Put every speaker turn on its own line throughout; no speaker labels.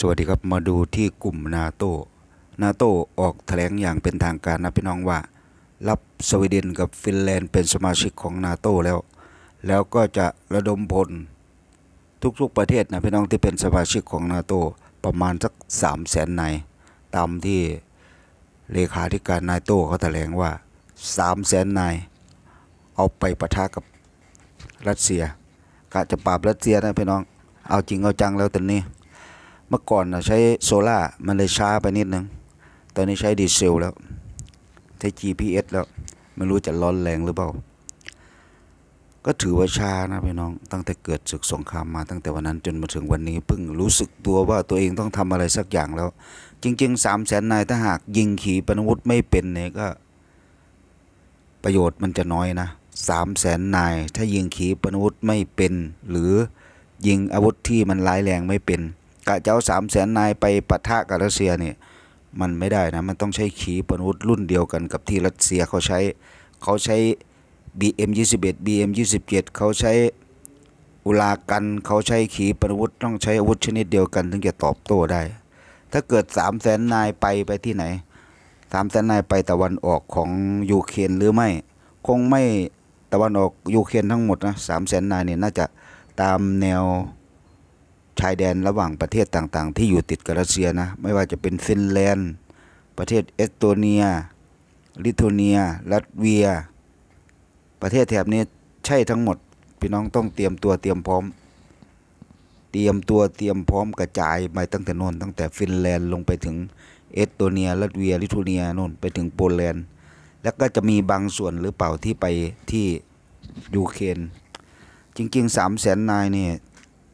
สวัสดีครับมาดูที่กลุ่มนาโต้ นาโต้ออกแถลงอย่างเป็นทางการนะพี่น้องว่า รับสวีเดนกับฟินแลนด์เป็นสมาชิกของนาโต้แล้ว แล้วก็จะระดมพล ทุกๆประเทศนะพี่น้องที่เป็นสมาชิกของนาโต้ประมาณสักสามแสนนายตามที่เลขาธิการนาโต้เขาแถลงว่าสามแสนนายเอาไปปะทะกับรัสเซียกะจะปราบรัสเซียนะพี่น้องเอาจริงเอาจังแล้วตอนนี้มื่อก่อนเราใช้โซล่า มันเลยช้าไปนิดนึงตอนนี้ใช้ดีเซลแล้ว ใช้ GPS แล้วไม่รู้จะร้อนแรงหรือเปล่า ก็ถือว่าช้านะพี่น้อง ตั้งแต่เกิดศึกสงครามมา ตั้งแต่วันนั้นจนมาถึงวันนี้เพิ่งรู้สึกตัวว่าตัวเองต้องทำอะไรสักอย่างแล้ว จริงๆสามแสนนายถ้าหากยิงขีปนาวุธไม่เป็นเนี่ย ก็ประโยชน์มันจะน้อยนะสามแสนนายถ้ายิงขีปนาวุธไม่เป็น หรือยิงอาวุธที่มันร้ายแรงไม่เป็นกะเจ้าสามแสนนายไปปะทะกับรัสเซียเนี่ยมันไม่ได้นะมันต้องใช้ขีปนาวุธรุ่นเดียวกันกับที่รัสเซียเขาใช้เขาใช้ BM 21 BM 27เขาใช้อุลากัน เขาใช้ขีปนาวุธต้องใช้อาวุธชนิดเดียวกัน ถึงจะตอบโต้ได้ถ้าเกิดสามแสนนายไปไปที่ไหนสามแสนนายไปตะวันออกของยูเครนหรือไม่คงไม่ตะวันออกยูเครนทั้งหมดนะสามแสนนายเนี่ยน่าจะตามแนวชายแดนระหว่างประเทศต่างๆ ที่อยู่ติดกับรัสเซียนะไม่ว่าจะเป็นฟินแลนด์ ประเทศเอสโตเนีย ลิทัวเนียลัตเวีย ประเทศแถบนี้ใช่ทั้งหมดพี่น้องต้องเตรียมตัวเตรียมพร้อม เตรียมตัวเตรียมพร้อมกระจายไปตั้งแต่นนตั้งแต่ฟินแลนด์ลงไปถึงเอสโตเนียลัตเวีย ลิทัวเนียนนไปถึงโปแลนด์ แล้วก็จะมีบางส่วนหรือเปล่าที่ไปที่ยูเครนจริงๆสามแสนนายเนี่ย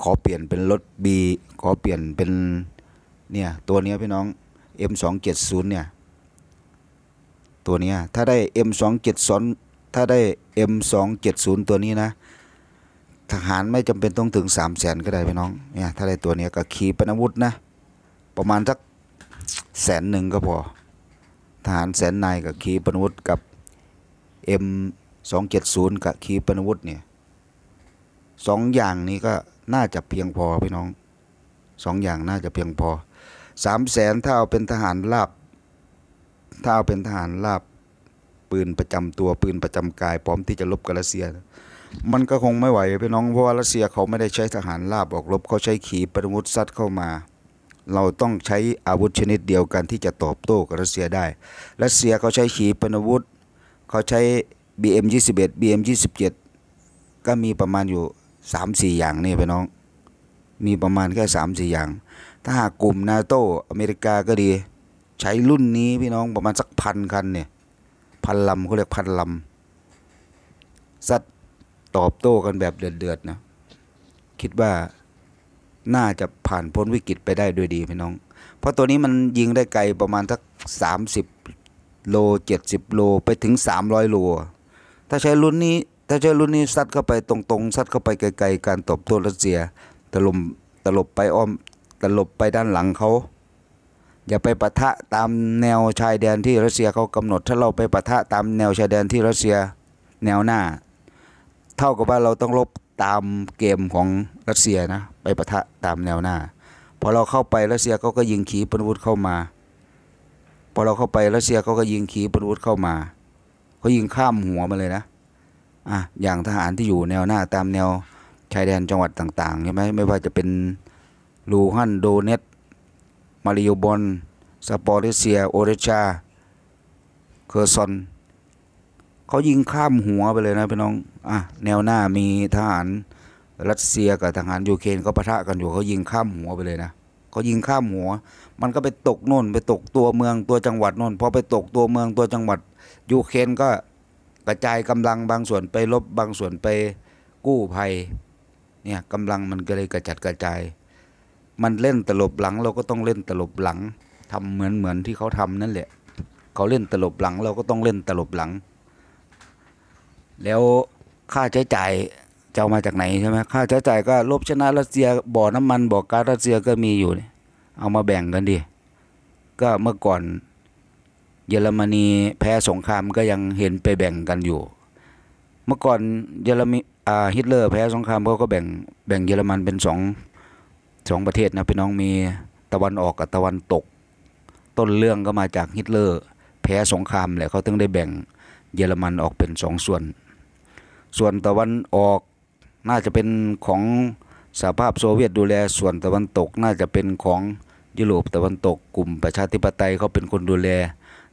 ขอเปลี่ยนเป็นรถ B ขอเปลี่ยนเป็นเนี่ยตัวนี้พี่น้อง M270 เนี่ยตัวนี้ถ้าได้ M270 ถ้าได้ M270 ตัวนี้นะ ทหารไม่จำเป็นต้องถึง 3 0 0แสนก็ได้พี่น้องเนี่ยถ้าได้ตัวนี้ก็ขีปนาวุธนะ ประมาณสักแสนหนึ่งก็พอทหารแสนนายกับขีปนาวุธกับ M270 กับขีปนาวุธเนี่ยสองอย่างนี้ก็น่าจะเพียงพอพี่น้องสองอย่างน่าจะเพียงพอสามแสนถ้าเอาเป็นทหารราบถ้าเอาเป็นทหารราบปืนประจำตัวปืนประจำกาย พร้อมที่จะลบกับรัสเซียมันก็คงไม่ไหวพี่น้องเพราะว่ารัสเซียเขาไม่ได้ใช้ทหารราบออกรบเขาใช้ขีปนาวุธซัดเข้ามา เราต้องใช้อาวุธชนิดเดียวกันที่จะตอบโต้กับรัสเซียได้รัสเซียเขาใช้ขีปนาวุธเขาใช้ BM21 BM27 ก็มีประมาณอยู่สามสี่อย่างนี่ พี่น้อง มีประมาณแค่สามสี่อย่าง ถ้าหากกลุ่มนาโตอเมริกาก็ดี ใช้รุ่นนี้พี่น้อง ประมาณ สักพันคันเนี่ย พันลำเขาเรียกพันลำสัตว์ตอบโต้กันแบบเดือดๆนะคิดว่าน่าจะผ่านพ้นวิกฤตไปได้ด้วยดีพี่น้อง เพราะตัวนี้มันยิงได้ไกล ประมาณสักสามสิบโลเจ็ดสิบโลไปถึงสามร้อยโลถ้าใช้รุ่นนี้แต่เจอรุ่นนี้ซัดเข้าไปตรงๆซัดเข้าไปไกลๆการตบตัวรัสเซียตลบตลบไปอ้อม ตลบไปด้านหลังเขาอย่าไปปะทะตามแนวชายแดนที่รัสเซียเขากำหนด ถ้าเราไปปะทะตามแนวชายแดนที่รัสเซียแนวหน้า เท่ากับว่าเราต้องลบตามเกมของรัสเซียนะไปปะทะตามแนวหน้าพอเราเข้าไปรัสเซียเขาก็ยิงขีปนาวุธเข้ามาพอเราเข้าไปรัสเซียเขาก็ยิงขีปนาวุธเข้ามาเขายิงข้ามหัวมาเลยนะอ่ะอย่างทหารที่อยู่แนวหน้าตามแนวชายแดนจังหวัดต่างๆใช่ไหมไม่ว่าจะเป็นลูฮันโดเนต มาริโอบอนสปอริเซียโอเรชาเคอร์ซอนเขายิงข้ามหัวไปเลยนะพี่น้องอ่ะแนวหน้ามีทหารรัสเซียกับทหารยูเครนเขาปะทะกันอยู่เขายิงข้ามหัวไปเลยนะเขายิงข้ามหัว มันก็ไปตกโน่นไปตกตัวเมืองตัวจังหวัดโน่นพอไปตกตัวเมืองตัวจังหวัดยูเครนก็กระจายกำลังบางส่วนไปลบบางส่วนไปกู้ภัยเนี่ยกำลังมันก็เลยกระจัดกระจาย มันเล่นตลบหลัง เราก็ต้องเล่นตลบหลัง ทำเหมือนเหมือนที่เขาทำนั่นแหละเขาเล่นตลบหลัง เราก็ต้องเล่นตลบหลัง แล้วค่าใช้จ่ายจะามาจากไหนใช่ไหมค่าใช้จ่ายก็ลบชนะรัสเซียบ่อน้ำมันบ่อก๊าซรัสเซียก็มีอยู่ เอามาแบ่งกันดิก็เมื่อก่อนเยอรมนีแพ้สงครามก็ยังเห็นไปแบ่งกันอยู่ เมื่อก่อนเยอรมนีฮิตเลอร์แพ้สงครามเขาก็แบ่งแบ่งเยอรมันเป็นสองสองประเทศนะพี่น้องมีตะวันออกกับตะวันตก ต้นเรื่องก็มาจากฮิตเลอร์ แพ้สงครามแหละเขาถึงได้แบ่งเยอรมันออกเป็นสองส่วน ส่วนตะวันออกน่าจะเป็นของสหภาพโซเวียตดูแลส่วนตะวันตกน่าจะเป็นของยุโรปตะวันตกกลุ่มประชาธิปไตยเขาเป็นคนดูแล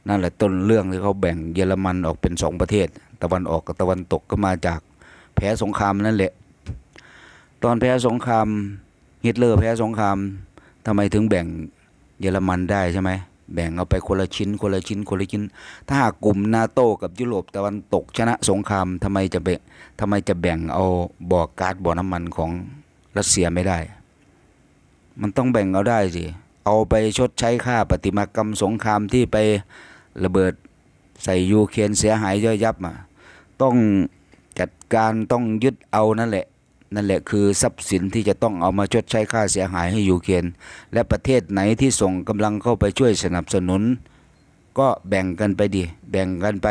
นั่นแหละต้นเรื่องที่เขาแบ่งเยอรมันออกเป็นสองประเทศ ตะวันออกกับตะวันตกก็มาจาก แพ้สงครามนั่นแหละ ตอนแพ้สงครามฮิตเลอร์แพ้สงคราม ทำไมถึงแบ่งเยอรมันได้ใช่ไหม แบ่งเอาไปคนละชิ้นคนละชิ้นคนละชิ้น ถ้าหากกลุ่มนาโต้กับยุโรปตะวันตกชนะสงครามทำไมจะแบ่งทำไมจะแบ่งเอาบ่อก๊าซบ่อน้ำมันของ รัสเซียไม่ได้ มันต้องแบ่งเอาได้สิเอาไปชดใช้ค่าปฏิมากรรมสงครามที่ไประเบิดใส่ยูเครนเสียหายย่อยยับมา ต้องจัดการต้องยึดเอานั่นแหละ นั่นแหละคือทรัพย์สินที่จะต้องเอามาชดใช้ค่าเสียหายให้ยูเครนและประเทศไหนที่ส่งกำลังเข้าไปช่วยสนับสนุน ก็แบ่งกันไปดี แบ่งกันไป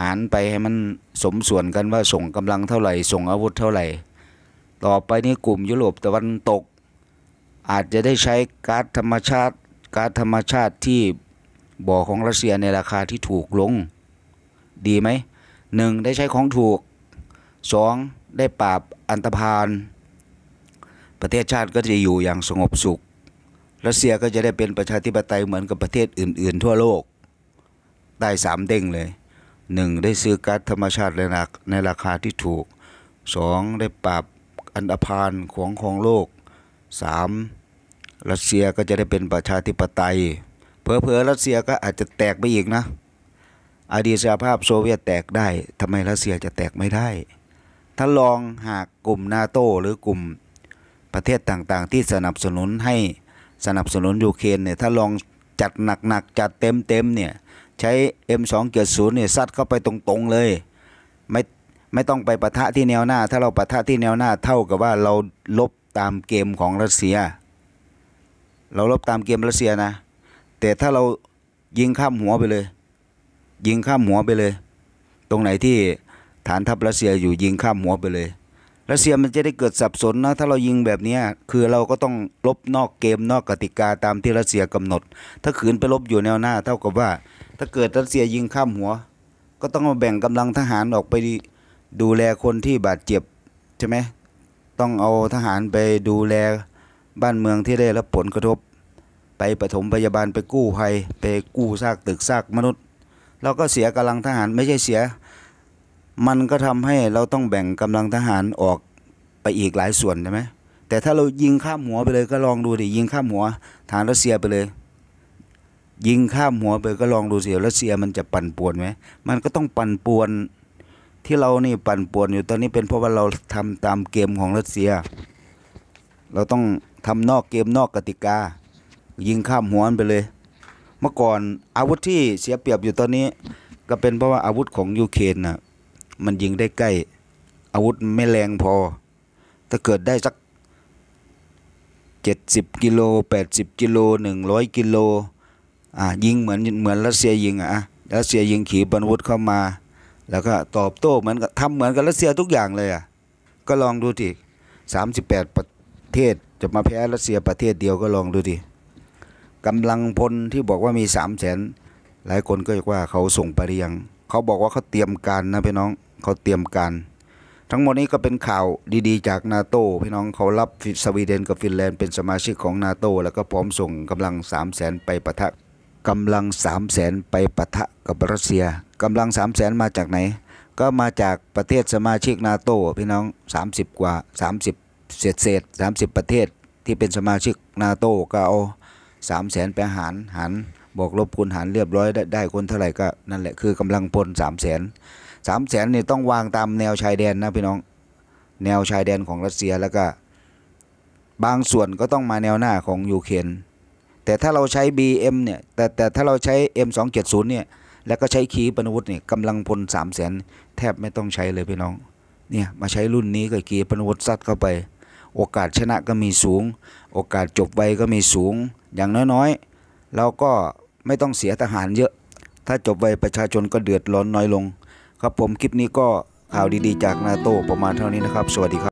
หารไปให้มันสมส่วนกันว่าส่งกำลังเท่าไหร่ ส่งอาวุธเท่าไหร่ ต่อไปนี้กลุ่มยุโรปตะวันตก อาจจะได้ใช้ก๊าซธรรมชาติก๊าซธรรมชาติที่บ่อของรัสเซียในราคาที่ถูกลง ดีไหมหนึ่งได้ใช้ของถูกสองได้ปราบ อันตรพานประเทศชาติก็จะอยู่อย่างสงบสุขรัสเซียก็จะได้เป็นประชาธิปไตยเหมือนกับประเทศอื่นๆทั่วโลก ได้สามเด้งเลยหนึ่งได้ซื้อก๊าซธรรมชาติในราคาที่ถูกสองได้ปราบอันตรพานของของโลกสามรัสเซียก็จะได้เป็นประชาธิปไตยเผลอๆ รัสเซียก็อาจจะแตกไปอีกนะ อดีตสหภาพโซเวียตแตกได้ ทำไมรัสเซียจะแตกไม่ได้ ถ้าลองหากกลุ่มนาโตหรือกลุ่มประเทศต่างๆ ที่สนับสนุนให้สนับสนุนยูเครนเนี่ย ถ้าลองจัดหนัก ๆ จัดเต็ม ๆ เนี่ย ใช้ M270 เนี่ยซัดเข้าไปตรงๆเลย ไม่ไม่ต้องไปปะทะที่แนวหน้า ถ้าเราปะทะที่แนวหน้าเท่ากับว่าเราลบตามเกมของรัสเซีย เราลบตามเกมรัสเซียนะแต่ถ้าเรายิงข้ามหัวไปเลย ยิงข้ามหัวไปเลย ตรงไหนที่ฐานทัพรัสเซียอยู่ยิงข้ามหัวไปเลยรัสเซียมันจะได้เกิดสับสนนะถ้าเรายิงแบบนี้คือเราก็ต้องลบนอกเกมนอกกติกาตามที่รัสเซียกำหนด ถ้าขืนไปลบอยู่แนวหน้าเท่ากับว่า ถ้าเกิดรัสเซียยิงข้ามหัว ก็ต้องมาแบ่งกำลังทหารออกไปดูแลคนที่บาดเจ็บใช่ไหมต้องเอาทหารไปดูแลบ้านเมืองที่ได้รับผลกระทบไปปฐมพยาบาลไปกู้ภัยไปกู้ซากตึกซากมนุษย์ เราก็เสียกำลังทหารไม่ใช่เสีย มันก็ทำให้เราต้องแบ่งกำลังทหารออกไปอีกหลายส่วนใช่ไหมแต่ถ้าเรายิงข้ามหัวไปเลยก็ลองดูดิยิงข้ามหัวฐานรัสเซียไปเลย ยิงข้ามหัวไปก็ลองดูสิรัสเซียมันจะปั่นป่วนไหมมันก็ต้องปั่นป่วนที่เรานี่ปั่นป่วนอยู่ตอนนี้เป็นเพราะว่าเราทำตามเกมของรัสเซีย เราต้องทำนอกเกมนอกกติกายิงข้ามหัวมันไปเลย เมื่อก่อนอาวุธที่เสียเปรียบอยู่ตอนนี้ ก็เป็นเพราะว่าอาวุธของยูเครนน่ะมันยิงได้ใกล้อาวุธไม่แรงพอ ถ้าเกิดได้สักเจ็ดสิบกิโลแปดสิบกิโลหนึ่งร้อยกิโลอ่ายิงเหมือนเหมือนรัสเซียยิงอ่ะรัสเซียยิงขีปนาวุธเข้ามา แล้วก็ตอบโต้เหมือนกับทำเหมือนกับรัสเซียทุกอย่างเลยอ่ะก็ลองดูทีสามสิบแปดประเทศจะมาแพ้รัสเซียประเทศเดียวก็ลองดูดิกำลังพลที่บอกว่ามีสามแสนหลายคนก็จะว่าเขาส่งไปเรียง เขาบอกว่าเขาเตรียมการนะพี่น้องเขาเตรียมการ ทั้งหมดนี้ก็เป็นข่าวดีๆ จากนาโต้พี่น้องเขารับสวีเดนกับฟินแลนด์เป็นสมาชิกของนาโต้แล้วก็พร้อมส่งกำลังสามแสนไปปะทะกำลังสามแสนไปปะทะกับรัสเซียกำลังสามแสนมาจากไหน ก็มาจากประเทศสมาชิกนาโต้พี่น้อง 30 กว่า 30เศษเศษิบประเทศที่เป็นสมาชิกนาโต้ก็เอาสามแสนไปหารหารบอกลบคูณหารเรียบร้อย ได้ได้คนเท่าไหร่ก็นั่นแหละคือกำลังพลสามแสนสามแสนนี่ต้องวางตามแนวชายแดนนะพี่น้อง แนวชายแดนของรัสเซียแล้วก็ บางส่วนก็ต้องมาแนวหน้าของยูเครนแต่ถ้าเราใช้ BM เนี่ยแต่แต่ถ้าเราใช้ M270 เนี่ย แล้วก็ใช้ขีปนาวุธเนี่ยกำลังพลสามแสนแทบไม่ต้องใช้เลยพี่น้อง เนี่ยมาใช้รุ่นนี้กับขีปนาวุธซัดเข้าไป โอกาสชนะก็มีสูง โอกาสจบไวก็มีสูงอย่างน้อยๆเราก็ไม่ต้องเสียทหารเยอะ ถ้าจบไวประชาชนก็เดือดร้อนน้อยลง ครับผมคลิปนี้ก็ข่าวดีๆจากนาโตประมาณเท่านี้นะครับ สวัสดีครับ